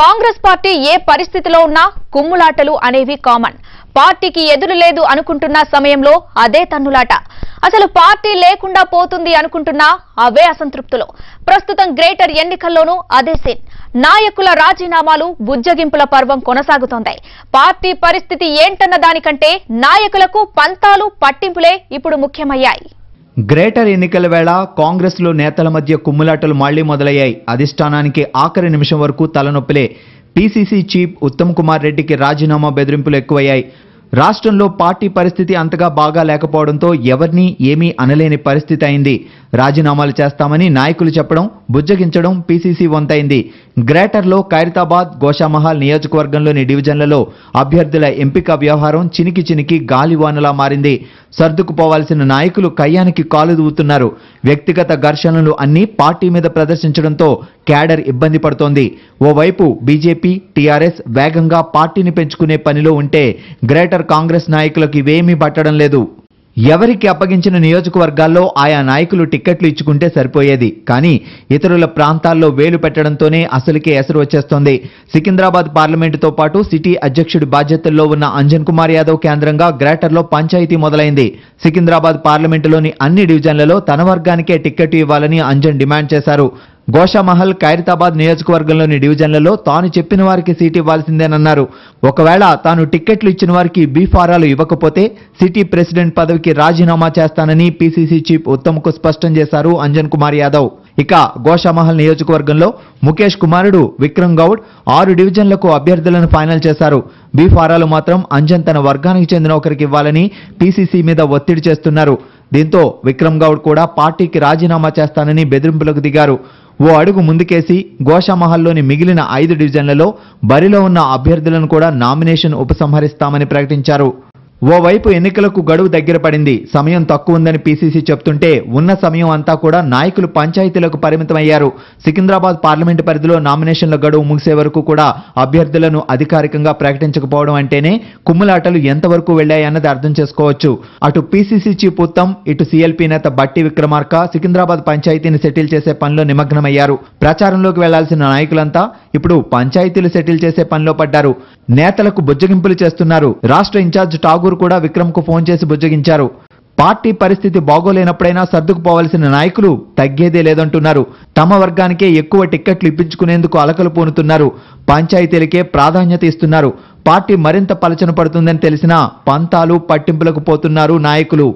Congress party ఏ పరిస్థితిలో ఉన్నా కుమ్ములాటలు అనేవి కామన్ పార్టీకి ఎదురు లేదు అనుకుంటున్న సమయంలో అదే తన్నులాట అసలు పార్టీ లేకుండా పోతుంది అనుకుంటున్నా అవే అసంతృప్తులు ప్రస్తుతం గ్రేటర్ ఎన్నికల్లోనూ అదే సీన్ నాయకుల రాజీనామాలు బుజ్జగింపుల పర్వం కొనసాగుతోంది పార్టీ పరిస్థితి ఏంటన్న దానికంటే నాయకులకు పంతాలు పట్టింపులే ఇప్పుడు ముఖ్యమయ్యాయి గ్రేటర్ ఎన్నికల వేళ కాంగ్రెస్లో నేతల మధ్య కుమ్ములాటలు మళ్లీ మొదలయ్యాయి అధిష్టానానికి ఆఖరి నిమిషం వరకు తలనొప్పిలే పీసీసీ చీఫ్ ఉత్తమ్ కుమార్ రెడ్డికి రాజీనామా బెదిరింపులు ఎక్కువయ్యాయి రాష్ట్రంలో పార్టీ పరిస్థితి అంతగా బాగా లేకపోవడంతో ఎవరినీ ఏమీ అనలేని పరిస్థితి అయింది రాజీనామాలు చేస్తామని నాయకులు చెప్పడం బుజ్జగించడం పీసీసీ వంతైంది గ్రేటర్లో ఖైరతాబాద్ గోషామహల్ నియోజకవర్గంలోని డివిజన్లలో అభ్యర్థుల ఎంపిక వ్యవహారం చినికి చినికి గాలివానలా మారింది సర్దుకుపోవాల్సిన నాయకులు కయ్యానికి కాలు దూవుతున్నారు వ్యక్తిగత ఘర్షణలు అన్నీ పార్టీ మీద ప్రదర్శించడంతో క్యాడర్ ఇబ్బంది పడుతోంది ఓవైపు బీజేపీ టీఆర్ఎస్ వేగంగా పార్టీని పెంచుకునే పనిలో ఉంటే గ్రేటర్ కాంగ్రెస్ నాయకులకు ఇవేమీ పట్టడం లేదు ఎవరికి అప్పగించిన నియోజకవర్గాల్లో ఆయా నాయకులు టిక్కెట్లు ఇచ్చుకుంటే సరిపోయేది కానీ ఇతరుల ప్రాంతాల్లో వేలు పెట్టడంతోనే అసలుకే ఎసరు వచ్చేస్తోంది సికింద్రాబాద్ పార్లమెంటుతో పాటు సిటీ అధ్యక్షుడి బాధ్యతల్లో ఉన్న అంజన్ కుమార్ యాదవ్ కేంద్రంగా గ్రేటర్లో పంచాయతీ మొదలైంది సికింద్రాబాద్ పార్లమెంటులోని అన్ని డివిజన్లలో తన వర్గానికే టిక్కెట్ ఇవ్వాలని అంజన్ డిమాండ్ చేశారు గోషామహల్ ఖైరతాబాద్ నియోజకవర్గంలోని డివిజన్లలో తాను చెప్పిన వారికి సీట్ ఇవ్వాల్సిందేనన్నారు ఒకవేళ తాను టిక్కెట్లు ఇచ్చిన వారికి బీ ఫారాలు ఇవ్వకపోతే సిటీ ప్రెసిడెంట్ పదవికి రాజీనామా చేస్తానని పీసీసీ చీఫ్ ఉత్తమ్కు స్పష్టం చేశారు అంజన్ కుమార్ యాదవ్ ఇక గోషామహల్ నియోజకవర్గంలో ముఖేష్ కుమారుడు విక్రమ్ గౌడ్ ఆరు డివిజన్లకు అభ్యర్థులను ఫైనల్ చేశారు బీ ఫారాలు మాత్రం అంజన్ తన వర్గానికి చెందిన ఒకరికి ఇవ్వాలని పీసీసీ మీద ఒత్తిడి చేస్తున్నారు దీంతో విక్రమ్ గౌడ్ కూడా పార్టీకి రాజీనామా చేస్తానని బెదిరింపులకు దిగారు ఓ అడుగు ముందుకేసి గోషామహల్లోని మిగిలిన ఐదు డివిజన్లలో బరిలో ఉన్న అభ్యర్థులను కూడా నామినేషన్ ఉపసంహరిస్తామని ప్రకటించారు ఓవైపు ఎన్నికలకు గడువు దగ్గర పడింది సమయం తక్కువ ఉందని పీసీసీ చెప్తుంటే ఉన్న సమయం అంతా కూడా నాయకులు పంచాయతీలకు పరిమితమయ్యారు సికింద్రాబాద్ పార్లమెంటు పరిధిలో నామినేషన్ల గడువు ముగిసే వరకు కూడా అభ్యర్థులను అధికారికంగా ప్రకటించకపోవడం అంటేనే కుమ్ములాటలు ఎంతవరకు వెళ్లాయన్నది అర్థం చేసుకోవచ్చు అటు పీసీసీ చీఫ్ ఉత్తమ్ ఇటు సీఎల్పీ నేత బట్టి విక్రమార్క సికింద్రాబాద్ పంచాయతీని సెటిల్ చేసే పనిలో నిమగ్నమయ్యారు ప్రచారంలోకి వెళ్లాల్సిన నాయకులంతా ఇప్పుడు పంచాయతీలు సెటిల్ చేసే పనిలో పడ్డారు నేతలకు బుజ్జగింపులు చేస్తున్నారు రాష్ట్ర ఇన్ఛార్జ్ ఠాగూర్ ఠాకూర్ కూడా విక్రమ్కు ఫోన్ చేసి బుజ్జగించారు పార్టీ పరిస్థితి బాగోలేనప్పుడైనా సర్దుకుపోవలసిన నాయకులు తగ్గేదే లేదంటున్నారు తమ వర్గానికే ఎక్కువ టిక్కెట్లు ఇప్పించుకునేందుకు అలకలు పూనుతున్నారు పంచాయతీలకే ప్రాధాన్యత ఇస్తున్నారు పార్టీ మరింత పలచన పడుతుందని తెలిసినా పంతాలు పట్టింపులకు పోతున్నారు నాయకులు